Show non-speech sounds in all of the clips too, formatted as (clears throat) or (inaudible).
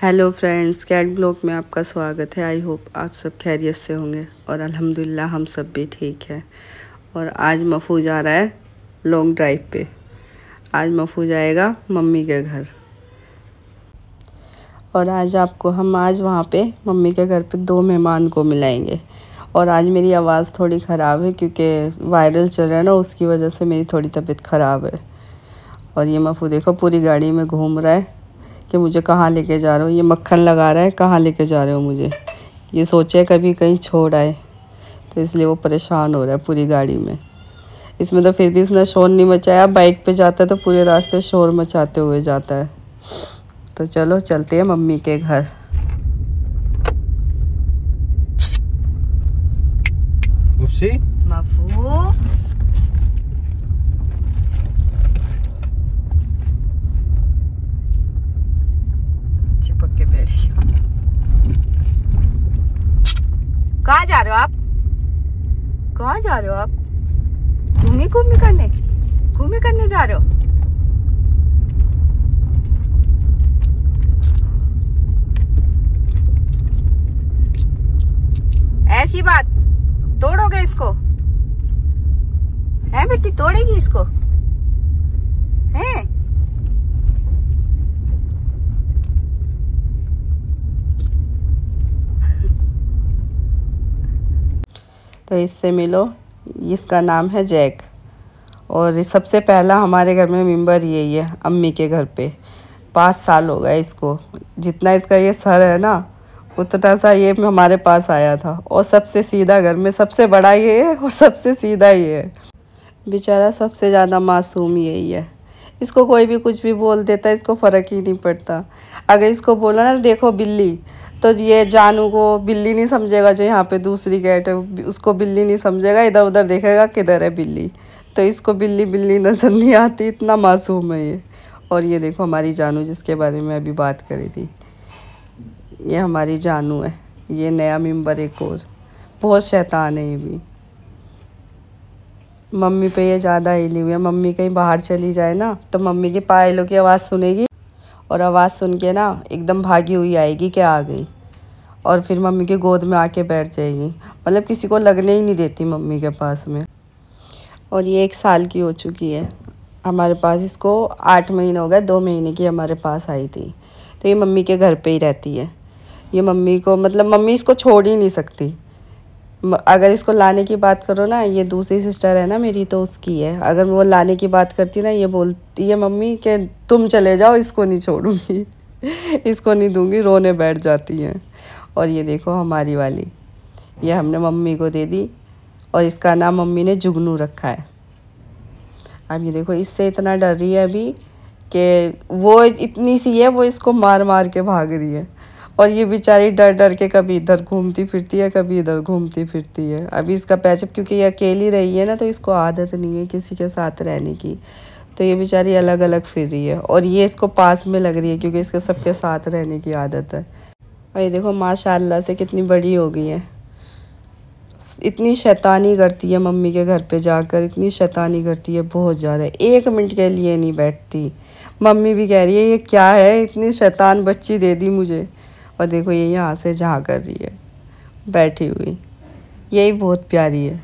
hello friends cat blog में आपका स्वागत है आई होप आप सब खैरियत से होंगे और अल्हम्दुलिल्लाह हम सब भी ठीक है और आज मफू जा रहा है लॉन्ग ड्राइव पे आज मफू जाएगा मम्मी के घर और आज आपको हम आज वहाँ पे मम्मी के घर पे दो मेहमान को मिलाएंगे और आज मेरी आवाज़ थोड़ी ख़राब है क्योंकि वायरल चल रहा है ना उसकी वजह से मेरी थोड़ी तबीयत ख़राब है और ये मफू देखो पूरी गाड़ी में घूम रहा है कि मुझे कहाँ लेके जा रहे हो ये मक्खन लगा रहा है कहाँ लेके जा रहे हो मुझे ये सोचे कभी कहीं छोड़ आए तो इसलिए वो परेशान हो रहा है पूरी गाड़ी में इसमें तो फिर भी इसने शोर नहीं मचाया बाइक पे जाता है तो पूरे रास्ते शोर मचाते हुए जाता है तो चलो चलते हैं मम्मी के घर आप कहा जा रहे हो आप घूमी घूमी करने घूमी करने जा रहे हो ऐसी बात तोड़ोगे इसको है बेटी तोड़ेगी इसको है तो इससे मिलो इसका नाम है जैक और सबसे पहला हमारे घर में मेम्बर यही है अम्मी के घर पे पाँच साल हो गए इसको जितना इसका ये सर है ना उतना सा ये हमारे पास आया था और सबसे सीधा घर में सबसे बड़ा ये है और सबसे सीधा ये है बेचारा सबसे ज़्यादा मासूम यही है इसको कोई भी कुछ भी बोल देता इसको फ़र्क ही नहीं पड़ता अगर इसको बोला ना तो देखो बिल्ली तो ये जानू को बिल्ली नहीं समझेगा जो यहाँ पे दूसरी गेट है उसको बिल्ली नहीं समझेगा इधर उधर देखेगा किधर है बिल्ली तो इसको बिल्ली बिल्ली नज़र नहीं आती इतना मासूम है ये और ये देखो हमारी जानू जिसके बारे में अभी बात करी थी ये हमारी जानू है ये नया मेम्बर एक और बहुत शैतान है ये भी मम्मी पे ये ज़्यादा हिली हुई है मम्मी कहीं बाहर चली जाए ना तो मम्मी के पायलों की आवाज़ सुनेगी और आवाज़ सुन के ना एकदम भागी हुई आएगी कि आ गई और फिर मम्मी के गोद में आके बैठ जाएगी मतलब किसी को लगने ही नहीं देती मम्मी के पास में और ये एक साल की हो चुकी है हमारे पास इसको आठ महीने हो गए दो महीने की हमारे पास आई थी तो ये मम्मी के घर पे ही रहती है ये मम्मी को मतलब मम्मी इसको छोड़ ही नहीं सकती अगर इसको लाने की बात करो ना ये दूसरी सिस्टर है ना मेरी तो उसकी है अगर वो लाने की बात करती ना ये बोलती है मम्मी कि तुम चले जाओ इसको नहीं छोड़ूंगी (laughs) इसको नहीं दूंगी रोने बैठ जाती है और ये देखो हमारी वाली ये हमने मम्मी को दे दी और इसका नाम मम्मी ने जुगनू रखा है अब ये देखो इससे इतना डर रही है अभी कि वो इतनी सी है वो इसको मार मार के भाग रही है और ये बेचारी डर डर के कभी इधर घूमती फिरती है कभी इधर घूमती फिरती है अभी इसका पैचअप क्योंकि ये अकेली रही है ना तो इसको आदत नहीं है किसी के साथ रहने की तो ये बेचारी अलग अलग फिर रही है और ये इसको पास में लग रही है क्योंकि इसके सबके साथ रहने की आदत है और ये देखो माशाल्लाह से कितनी बड़ी हो गई है इतनी शैतानी करती है मम्मी के घर पे जाकर इतनी शैतानी करती है बहुत ज़्यादा एक मिनट के लिए नहीं बैठती मम्मी भी कह रही है ये क्या है इतनी शैतान बच्ची दे दी मुझे और देखो ये यहाँ से जहाँ कर रही है बैठी हुई यही बहुत प्यारी है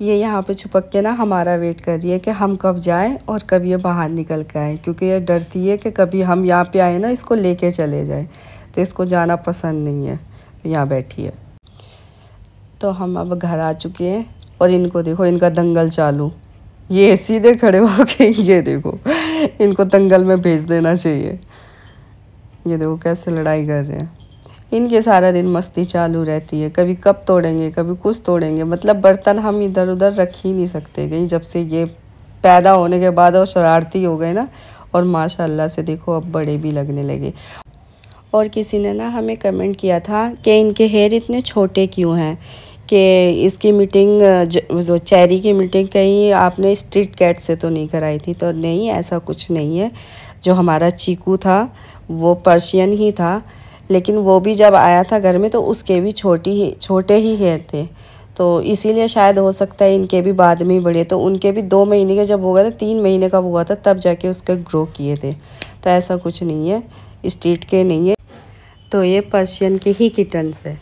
ये यहाँ पे छुपक के ना हमारा वेट कर रही है कि हम कब जाएं और कब ये बाहर निकल के आए क्योंकि ये डरती है कि कभी हम यहाँ पे आए ना इसको लेके चले जाए तो इसको जाना पसंद नहीं है तो यहाँ बैठी है तो हम अब घर आ चुके हैं और इनको देखो इनका दंगल चालू ये सीधे खड़े हो के ये देखो इनको दंगल में भेज देना चाहिए ये देखो कैसे लड़ाई कर रहे हैं इनके सारा दिन मस्ती चालू रहती है कभी कप तोड़ेंगे कभी कुछ तोड़ेंगे मतलब बर्तन हम इधर उधर रख ही नहीं सकते कहीं जब से ये पैदा होने के बाद और शरारती हो गए ना और माशाल्लाह से देखो अब बड़े भी लगने लगे और किसी ने ना हमें कमेंट किया था कि इनके हेयर इतने छोटे क्यों हैं कि इसकी मीटिंग जो चैरी की मीटिंग कहीं आपने स्ट्रीट कैट से तो नहीं कराई थी तो नहीं ऐसा कुछ नहीं है जो हमारा चीकू था वो पर्शियन ही था लेकिन वो भी जब आया था घर में तो उसके भी छोटी ही छोटे ही हेयर थे तो इसीलिए शायद हो सकता है इनके भी बाद में ही बढ़े तो उनके भी दो महीने के जब हो गए थे तीन महीने का हुआ था तब जाके उसके ग्रो किए थे तो ऐसा कुछ नहीं है स्ट्रीट के नहीं है तो ये पर्शियन के ही किटन्स है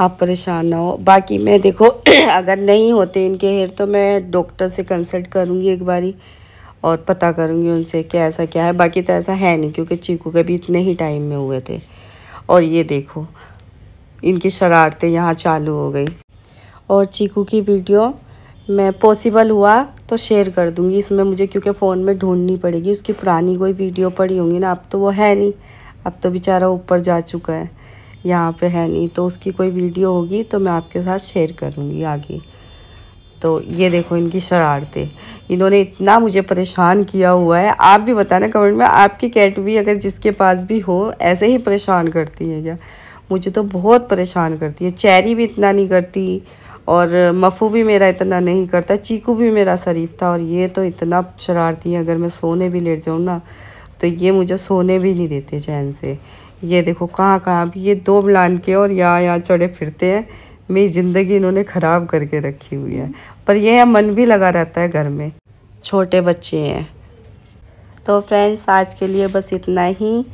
आप परेशान ना हो बाकी मैं देखो (clears throat) अगर नहीं होते इनके हेयर तो मैं डॉक्टर से कंसल्ट करूँगी एक बारी और पता करूँगी उनसे कि ऐसा क्या है बाकी तो ऐसा है नहीं क्योंकि चीकू के भी इतने ही टाइम में हुए थे और ये देखो इनकी शरारतें यहाँ चालू हो गई और चीकू की वीडियो मैं पॉसिबल हुआ तो शेयर कर दूंगी इसमें मुझे क्योंकि फ़ोन में ढूंढनी पड़ेगी उसकी पुरानी कोई वीडियो पड़ी होंगी ना अब तो वो है नहीं अब तो बेचारा ऊपर जा चुका है यहाँ पे है नहीं तो उसकी कोई वीडियो होगी तो मैं आपके साथ शेयर करूँगी आगे तो ये देखो इनकी शरारतें इन्होंने इतना मुझे परेशान किया हुआ है आप भी बताना कमेंट में आपकी कैट भी अगर जिसके पास भी हो ऐसे ही परेशान करती है क्या मुझे तो बहुत परेशान करती है चैरी भी इतना नहीं करती और मफू भी मेरा इतना नहीं करता चीकू भी मेरा शरीफ था और ये तो इतना शरारती है अगर मैं सोने भी लेट जाऊँ ना तो ये मुझे सोने भी नहीं देते चैन से ये देखो कहाँ कहाँ ये दो मिलान के और यहाँ यहाँ चढ़े फिरते हैं मेरी ज़िंदगी इन्होंने ख़राब करके रखी हुई है पर यह मन भी लगा रहता है घर में छोटे बच्चे हैं तो फ्रेंड्स आज के लिए बस इतना ही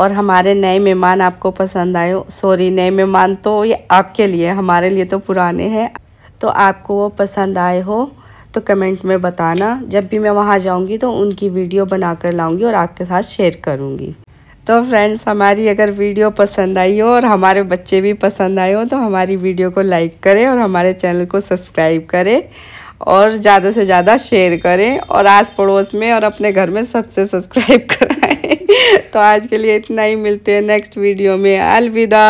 और हमारे नए मेहमान आपको पसंद आए सॉरी नए मेहमान तो ये आपके लिए हमारे लिए तो पुराने हैं तो आपको वो पसंद आए हो तो कमेंट में बताना जब भी मैं वहाँ जाऊँगी तो उनकी वीडियो बनाकर लाऊँगी और आपके साथ शेयर करूँगी तो फ्रेंड्स हमारी अगर वीडियो पसंद आई हो और हमारे बच्चे भी पसंद आए हो तो हमारी वीडियो को लाइक करें और हमारे चैनल को सब्सक्राइब करें और ज़्यादा से ज़्यादा शेयर करें और आस पड़ोस में और अपने घर में सबसे सब्सक्राइब (laughs) कराएं तो आज के लिए इतना ही मिलते हैं नेक्स्ट वीडियो में अलविदा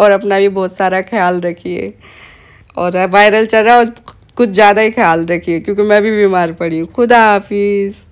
और अपना भी बहुत सारा ख्याल रखिए और वायरल चल रहा है और कुछ ज़्यादा ही ख्याल रखिए क्योंकि मैं भी बीमार पड़ी हूँ खुदा हाफिज़